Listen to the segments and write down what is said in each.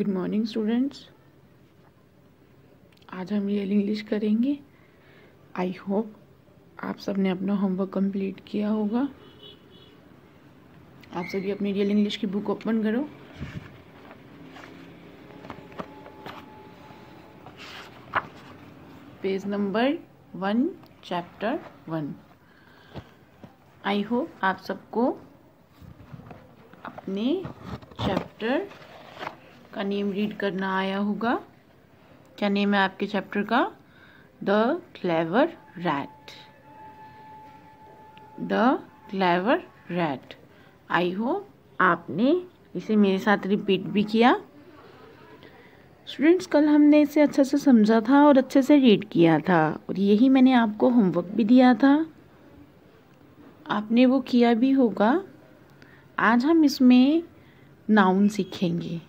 good morning students आज हम real English करेंगे आई होप आप सब ने अपना होमवर्क कंप्लीट किया होगा आप सभी अपनी रियल इंग्लिश की बुक ओपन करो page number one chapter one I hope आप सबको अपने चैप्टर का नेम रीड करना आया होगा क्या नेम है आपके चैप्टर का the clever rat the clever rat I hope आपने इसे मेरे साथ रिपीट भी किया स्टूडेंट्स कल हमने इसे अच्छे से समझा था और अच्छे से रीड किया था और यही मैंने आपको होमवर्क भी दिया था आपने वो किया भी होगा आज हम इसमें नाउन सीखेंगे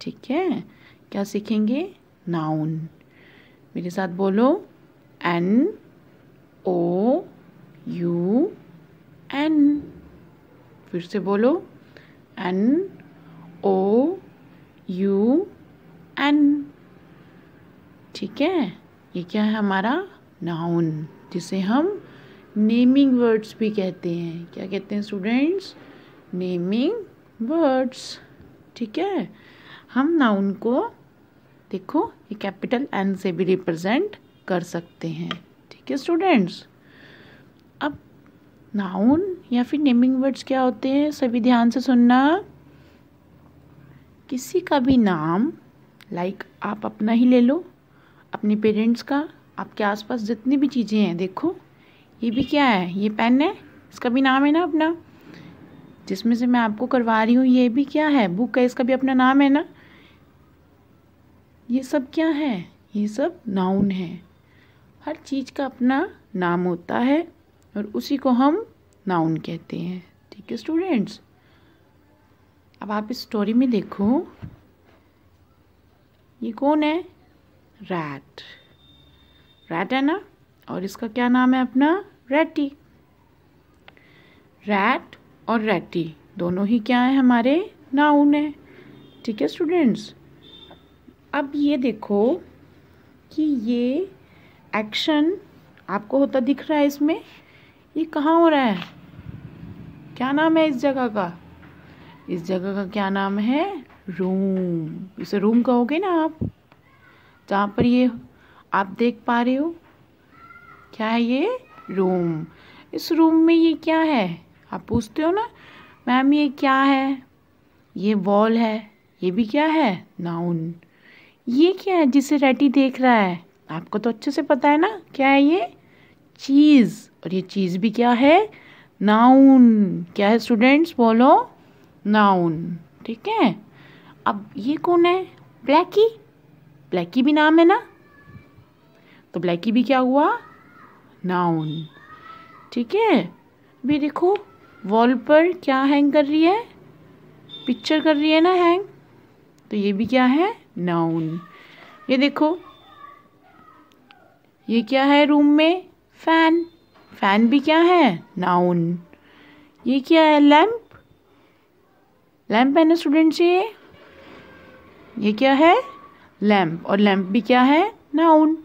ठीक है क्या सीखेंगे नाउन मेरे साथ बोलो एन ओ यू एन फिर से बोलो एन ओ यू एन ठीक है ये क्या है हमारा नाउन जिसे हम नेमिंग वर्ड्स भी कहते हैं क्या कहते हैं स्टूडेंट्स नेमिंग वर्ड्स ठीक है हम नाउन को देखो ये कैपिटल एन से भी रिप्रेजेंट कर सकते हैं ठीक है स्टूडेंट्स अब नाउन या फिर नेमिंग वर्ड्स क्या होते हैं सभी ध्यान से सुनना किसी का भी नाम लाइक like, आप अपना ही ले लो अपने पेरेंट्स का आपके आसपास जितनी भी चीज़ें हैं देखो ये भी क्या है ये पेन है इसका भी नाम है ना अपना जिसमें से मैं आपको करवा रही हूँ ये भी क्या है बुक है इसका भी अपना नाम है ना ये सब क्या है ये सब नाउन है हर चीज़ का अपना नाम होता है और उसी को हम नाउन कहते हैं ठीक है स्टूडेंट्स अब आप इस स्टोरी में देखो ये कौन है रैट रैट है ना और इसका क्या नाम है अपना रैटी रैट और रैटी दोनों ही क्या है हमारे नाउन है ठीक है स्टूडेंट्स अब ये देखो कि ये एक्शन आपको होता दिख रहा है इसमें ये कहाँ हो रहा है क्या नाम है इस जगह का इस जगह का क्या नाम है रूम इसे रूम कहोगे ना आप जहाँ पर ये आप देख पा रहे हो क्या है ये रूम इस रूम में ये क्या है आप पूछते हो ना मैम ये क्या है ये वॉल है ये भी क्या है नाउन ये क्या है जिसे रेटी देख रहा है आपको तो अच्छे से पता है ना क्या है ये चीज़ और ये चीज़ भी क्या है नाउन क्या है स्टूडेंट्स बोलो नाउन ठीक है अब ये कौन है ब्लैकी ब्लैकी भी नाम है ना तो ब्लैकी भी क्या हुआ नाउन ठीक है भी देखो वॉल पर क्या हैंग कर रही है पिक्चर कर रही है ना हैंग तो ये भी क्या है नाउन ये देखो ये क्या है रूम में फैन फैन भी क्या है नाउन ये क्या है लैम्प लैंप है ना स्टूडेंट ये ये क्या है लैंप और लैम्प भी क्या है नाउन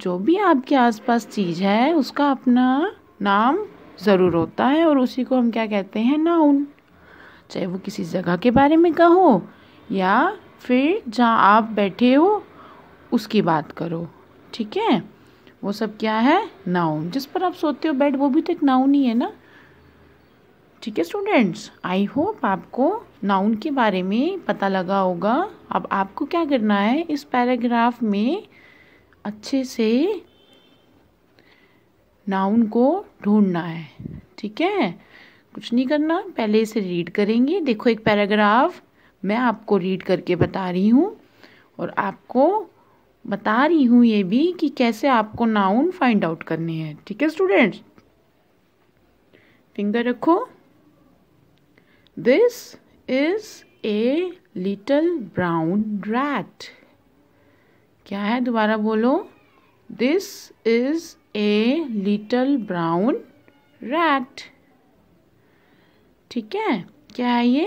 जो भी आपके आसपास चीज़ है उसका अपना नाम ज़रूर होता है और उसी को हम क्या कहते हैं नाउन चाहे वो किसी जगह के बारे में कहो या फिर जहाँ आप बैठे हो उसकी बात करो ठीक है वो सब क्या है नाउन जिस पर आप सोते हो बेड वो भी तो एक नाउन ही है ना ठीक है स्टूडेंट्स आई होप आपको नाउन के बारे में पता लगा होगा अब आपको क्या करना है इस पैराग्राफ में अच्छे से नाउन को ढूंढना है ठीक है कुछ नहीं करना पहले इसे रीड करेंगे देखो एक पैराग्राफ मैं आपको रीड करके बता रही हूँ और आपको बता रही हूँ ये भी कि कैसे आपको नाउन फाइंड आउट करने हैं ठीक है स्टूडेंट्स फिंगर रखो this is a little brown rat क्या है दोबारा बोलो this is a little brown rat ठीक है क्या है ये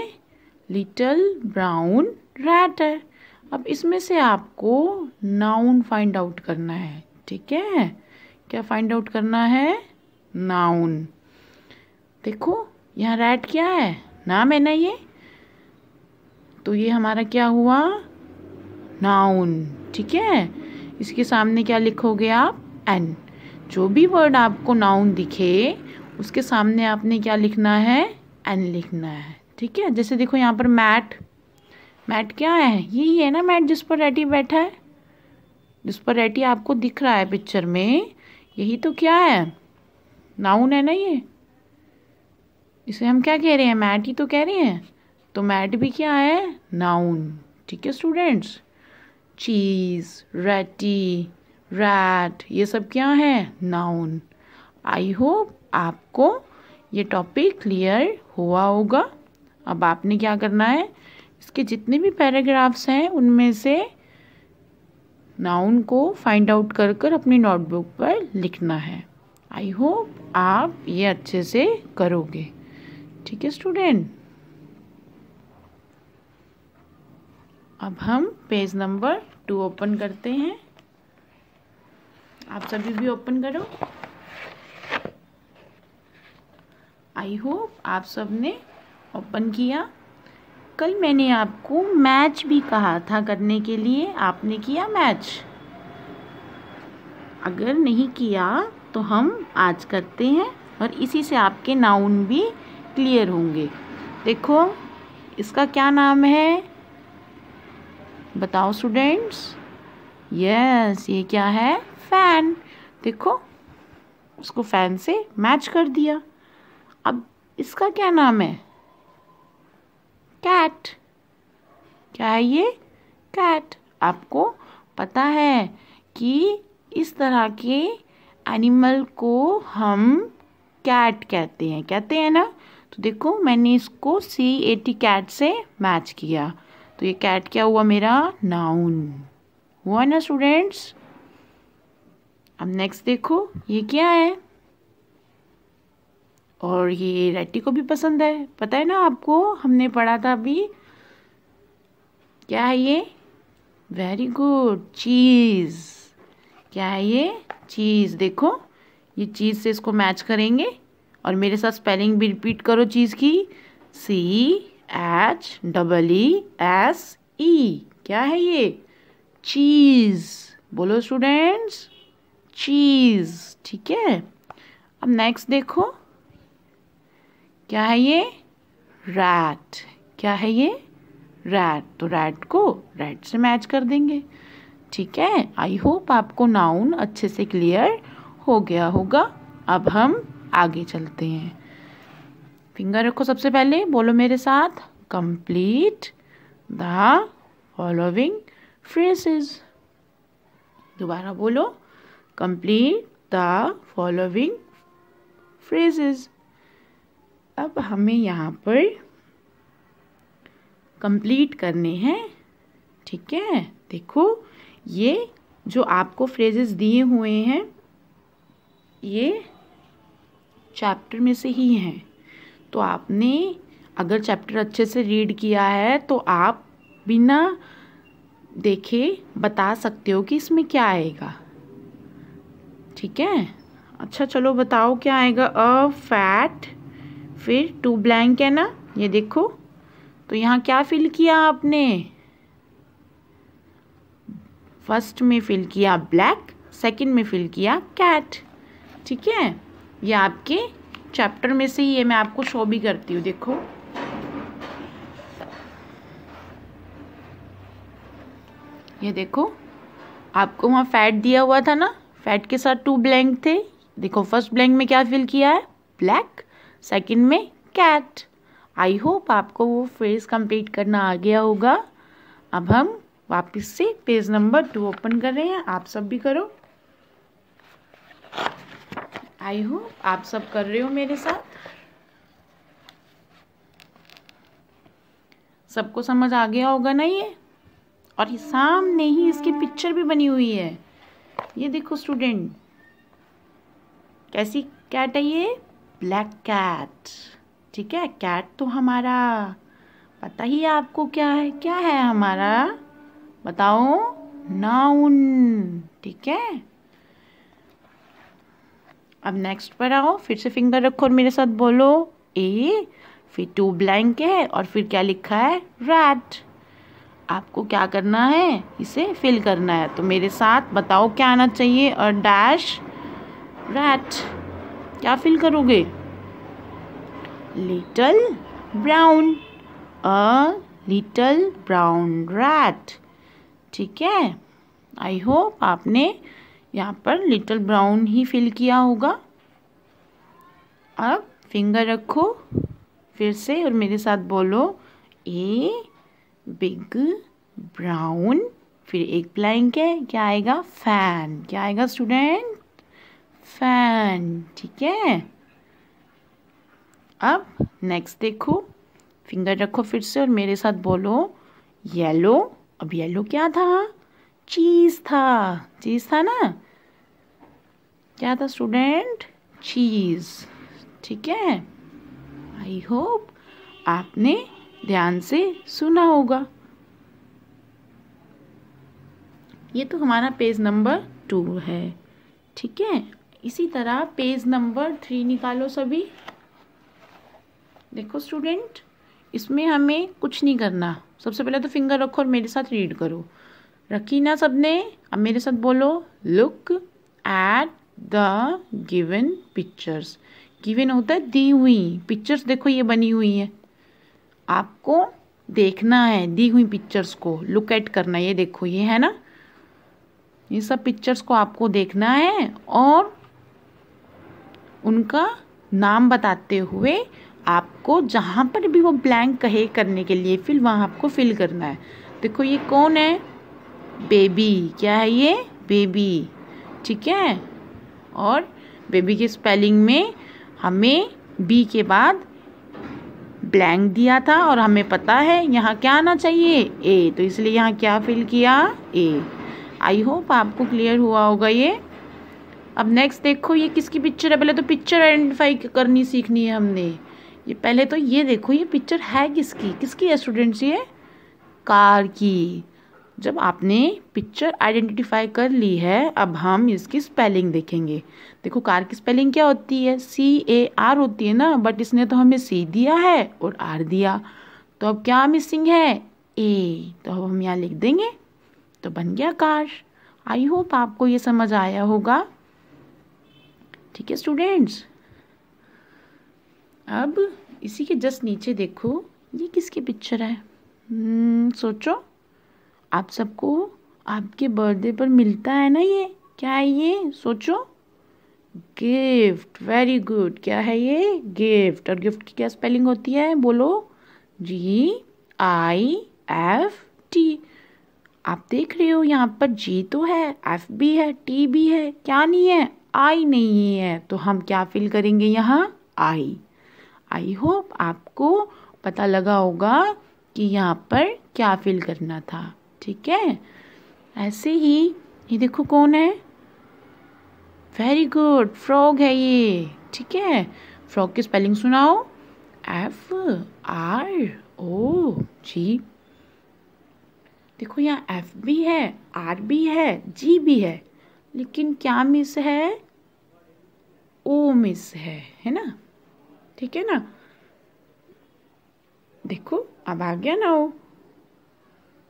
लिटल ब्राउन रैट है अब इसमें से आपको नाउन फाइंड आउट करना है ठीक है क्या फाइंड आउट करना है नाउन देखो यहाँ रैट क्या है नाम है ना ये तो ये हमारा क्या हुआ नाउन ठीक है इसके सामने क्या लिखोगे आप एन जो भी वर्ड आपको नाउन दिखे उसके सामने आपने क्या लिखना है एन लिखना है ठीक है जैसे देखो यहाँ पर मैट मैट क्या है यही है ना मैट जिस पर रेटी बैठा है जिस पर रेटी आपको दिख रहा है पिक्चर में यही तो क्या है नाउन है ना ये इसे हम क्या कह रहे हैं मैट ही तो कह रहे हैं तो मैट भी क्या है नाउन ठीक है स्टूडेंट्स चीज़ रेटी रैट ये सब क्या है नाउन आई होप आपको ये टॉपिक क्लियर हुआ होगा अब आपने क्या करना है इसके जितने भी पैराग्राफ्स हैं उनमें से नाउन को फाइंड आउट कर कर अपनी नोटबुक पर लिखना है आई होप आप ये अच्छे से करोगे ठीक है स्टूडेंट अब हम पेज नंबर टू ओपन करते हैं आप सभी भी ओपन करो आई होप आप सबने ओपन किया कल मैंने आपको मैच भी कहा था करने के लिए आपने किया मैच अगर नहीं किया तो हम आज करते हैं और इसी से आपके नाउन भी क्लियर होंगे देखो इसका क्या नाम है बताओ स्टूडेंट्स यस ये क्या है फ़ैन देखो उसको फ़ैन से मैच कर दिया अब इसका क्या नाम है कैट क्या है ये कैट आपको पता है कि इस तरह के एनिमल को हम कैट कहते हैं कहते हैं ना तो देखो मैंने इसको सी ए टी कैट से मैच किया तो ये कैट क्या हुआ मेरा नाउन हुआ ना स्टूडेंट्स अब नेक्स्ट देखो ये क्या है और ये रेट्टी को भी पसंद है पता है ना आपको हमने पढ़ा था अभी क्या है ये वेरी गुड चीज़ क्या है ये चीज़ देखो ये चीज़ से इसको मैच करेंगे और मेरे साथ स्पेलिंग भी रिपीट करो चीज़ की C H double E S E क्या है ये चीज़ बोलो स्टूडेंट्स चीज़ ठीक है अब नेक्स्ट देखो क्या है ये रैट क्या है ये रैट तो रैट को रैट से मैच कर देंगे ठीक है आई होप आपको नाउन अच्छे से क्लियर हो गया होगा अब हम आगे चलते हैं फिंगर रखो सबसे पहले बोलो मेरे साथ कंप्लीट द फॉलोइंग फ्रेसेस दोबारा बोलो कंप्लीट द फॉलोइंग फ्रेजेज़ अब हमें यहाँ पर कंप्लीट करने हैं ठीक है देखो ये जो आपको फ्रेजेस दिए हुए हैं ये चैप्टर में से ही हैं तो आपने अगर चैप्टर अच्छे से रीड किया है तो आप बिना देखे बता सकते हो कि इसमें क्या आएगा ठीक है अच्छा चलो बताओ क्या आएगा अ फैट फिर टू ब्लैंक है ना ये देखो तो यहाँ क्या फिल किया आपने फर्स्ट में फिल किया ब्लैक सेकंड में फिल किया कैट ठीक है ये आपके चैप्टर में से ही है मैं आपको शो भी करती हूँ देखो ये देखो आपको वहाँ फैट दिया हुआ था ना फैट के साथ टू ब्लैंक थे देखो फर्स्ट ब्लैंक में क्या फिल किया है ब्लैक सेकंड में कैट आई होप आपको वो फ्रेज कंप्लीट करना आ गया होगा अब हम वापस से पेज नंबर टू ओपन कर रहे हैं आप सब भी करो आई होप आप सब कर रहे हो मेरे साथ सबको समझ आ गया होगा ना ये और ये सामने ही इसकी पिक्चर भी बनी हुई है ये देखो स्टूडेंट कैसी कैट है ये ब्लैक कैट ठीक है कैट तो हमारा पता ही आपको क्या है क्या है हमारा बताओ नाउन ठीक है अब नेक्स्ट पर आओ फिर से फिंगर रखो और मेरे साथ बोलो ए फिर टू ब्लैंक है और फिर क्या लिखा है रैट आपको क्या करना है इसे फिल करना है तो मेरे साथ बताओ क्या आना चाहिए और डैश रैट क्या फिल करोगे little brown a little brown rat ठीक है आई होप आपने यहाँ पर लिटल ब्राउन ही फिल किया होगा अब फिंगर रखो फिर से और मेरे साथ बोलो ए बिग ब्राउन फिर एक ब्लैंक है क्या आएगा फैन क्या आएगा स्टूडेंट फैन ठीक है अब नेक्स्ट देखो फिंगर रखो फिर से और मेरे साथ बोलो येलो अब येलो क्या था चीज़ था चीज़ था ना क्या था स्टूडेंट चीज़ ठीक है आई होप आपने ध्यान से सुना होगा ये तो हमारा पेज नंबर टू है ठीक है इसी तरह पेज नंबर थ्री निकालो सभी देखो स्टूडेंट इसमें हमें कुछ नहीं करना सबसे पहले तो फिंगर रखो और मेरे साथ रीड करो रखी ना सबने अब मेरे साथ बोलो look at the given pictures given होता है दी हुई पिक्चर्स देखो ये बनी हुई है आपको देखना है दी हुई पिक्चर्स को लुक एट करना ये देखो ये है ना ये सब पिक्चर्स को आपको देखना है और उनका नाम बताते हुए आपको जहाँ पर भी वो ब्लैंक कहे करने के लिए फिल वहाँ आपको फिल करना है देखो ये कौन है बेबी क्या है ये बेबी ठीक है और बेबी के स्पेलिंग में हमें बी के बाद ब्लैंक दिया था और हमें पता है यहाँ क्या आना चाहिए ए तो इसलिए यहाँ क्या फिल किया ए आई होप आपको क्लियर हुआ होगा ये अब नेक्स्ट देखो ये किसकी पिक्चर है पहले तो पिक्चर आइडेंटिफाई करनी सीखनी है हमने ये पहले तो ये देखो ये पिक्चर है किसकी किसकी है स्टूडेंट्स ये कार की जब आपने पिक्चर आइडेंटिफाई कर ली है अब हम इसकी स्पेलिंग देखेंगे देखो कार की स्पेलिंग क्या होती है सी ए आर होती है ना बट इसने तो हमें सी दिया है और आर दिया तो अब क्या मिसिंग है ए तो अब हम यहाँ लिख देंगे तो बन गया कार आई होप आपको ये समझ आया होगा ठीक है स्टूडेंट्स अब इसी के जस्ट नीचे देखो ये किसकी पिक्चर है हम्म, सोचो आप सबको आपके बर्थडे पर मिलता है ना ये क्या है ये सोचो गिफ्ट वेरी गुड क्या है ये गिफ्ट और गिफ्ट की क्या स्पेलिंग होती है बोलो जी आई एफ टी आप देख रहे हो यहाँ पर जी तो है एफ भी है टी भी है क्या नहीं है आई नहीं है तो हम क्या फिल करेंगे यहाँ आई आई होप आपको पता लगा होगा कि यहाँ पर क्या फिल करना था ठीक है ऐसे ही ये देखो कौन है वेरी गुड फ्रॉग है ये ठीक है फ्रॉग की स्पेलिंग सुनाओ एफ आर ओ जी देखो यहाँ एफ भी है आर भी है जी भी है लेकिन क्या मिस है ओ मिस है है ना ठीक है ना देखो अब आ गया ना वो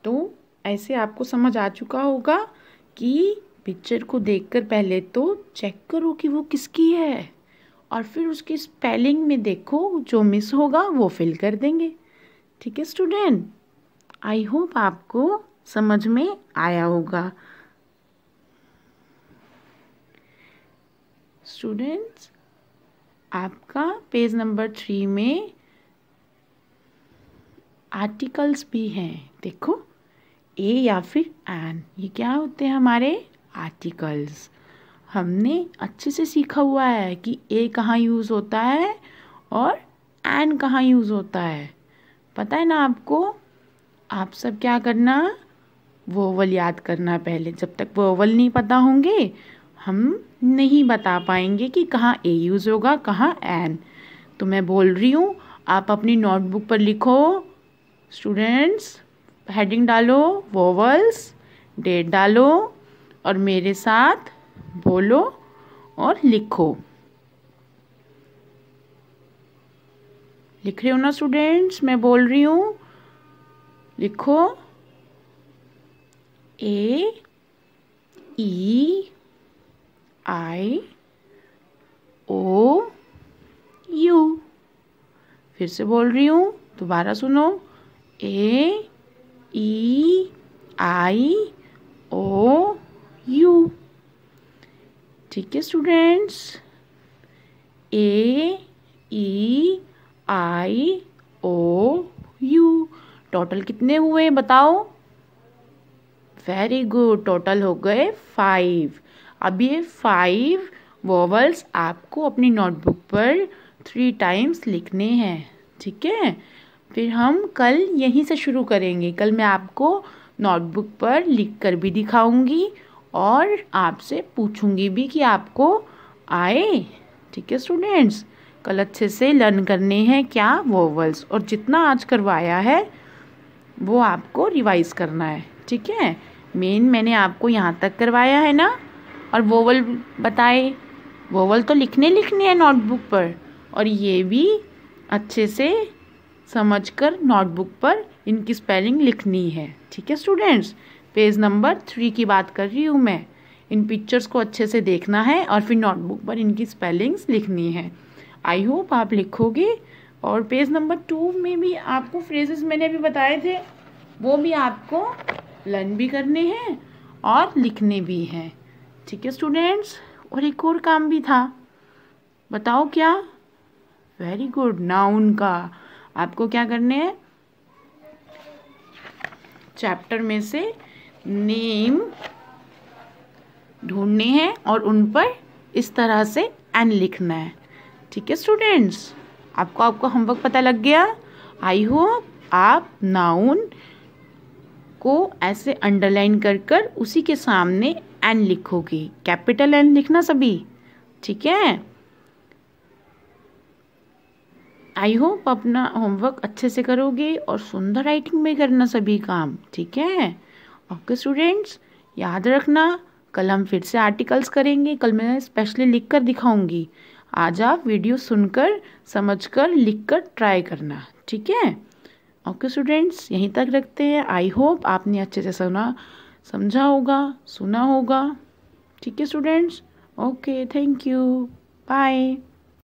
तो ऐसे आपको समझ आ चुका होगा कि पिक्चर को देखकर पहले तो चेक करो कि वो किसकी है और फिर उसकी स्पेलिंग में देखो जो मिस होगा वो फिल कर देंगे ठीक है स्टूडेंट आई होप आपको समझ में आया होगा स्टूडेंट्स आपका पेज नंबर थ्री में आर्टिकल्स भी हैं देखो ए या फिर एन ये क्या होते हैं हमारे आर्टिकल्स हमने अच्छे से सीखा हुआ है कि ए कहाँ यूज़ होता है और एन कहाँ यूज़ होता है पता है ना आपको आप सब क्या करना वोवल याद करना पहले जब तक वोवल नहीं पता होंगे हम नहीं बता पाएंगे कि कहाँ ए यूज़ होगा कहाँ एन तो मैं बोल रही हूँ आप अपनी नोटबुक पर लिखो स्टूडेंट्स हेडिंग डालो वोवल्स डेट डालो और मेरे साथ बोलो और लिखो लिख रहे हो ना स्टूडेंट्स मैं बोल रही हूँ लिखो ए ई e, आई ओ यू फिर से बोल रही हूँ दोबारा सुनो ए ई आई ओ यू ठीक है students A E I O U total कितने हुए बताओ वेरी गुड टोटल हो गए फाइव अब ये फाइव वॉवल्स आपको अपनी नोटबुक पर थ्री टाइम्स लिखने हैं ठीक है फिर हम कल यहीं से शुरू करेंगे कल मैं आपको नोटबुक पर लिख कर भी दिखाऊंगी और आपसे पूछूंगी भी कि आपको आए ठीक है स्टूडेंट्स कल अच्छे से लर्न करने हैं क्या वोवल्स और जितना आज करवाया है वो आपको रिवाइज़ करना है ठीक है मेन मैंने आपको यहाँ तक करवाया है ना और वोवल बताए वोवल तो लिखने लिखने हैं नोटबुक पर और ये भी अच्छे से समझकर नोटबुक पर इनकी स्पेलिंग लिखनी है ठीक है स्टूडेंट्स पेज नंबर थ्री की बात कर रही हूँ मैं इन पिक्चर्स को अच्छे से देखना है और फिर नोटबुक पर इनकी स्पेलिंग्स लिखनी है आई होप आप लिखोगे और पेज नंबर टू में भी आपको फ्रेजेस मैंने अभी बताए थे वो भी आपको लर्न भी करने हैं और लिखने भी हैं ठीक है स्टूडेंट्स और एक और काम भी था बताओ क्या वेरी गुड नाउन का आपको क्या करने हैं चैप्टर में से नेम ढूंढने हैं और उन पर इस तरह से एन लिखना है ठीक है स्टूडेंट्स आपको आपको होमवर्क पता लग गया आई होप आप नाउन को ऐसे अंडरलाइन कर कर उसी के सामने एन लिखोगे कैपिटल एन लिखना सभी ठीक है आई होप अपना होमवर्क अच्छे से करोगे और सुंदर राइटिंग में करना सभी काम ठीक है ओके स्टूडेंट्स याद रखना कल हम फिर से आर्टिकल्स करेंगे कल मैं स्पेशली लिख कर दिखाऊंगी आज आप वीडियो सुनकर समझकर लिखकर ट्राई करना ठीक है ओके स्टूडेंट्स यहीं तक रखते हैं आई होप आपने अच्छे से सुना समझा होगा सुना होगा ठीक है students okay thank you bye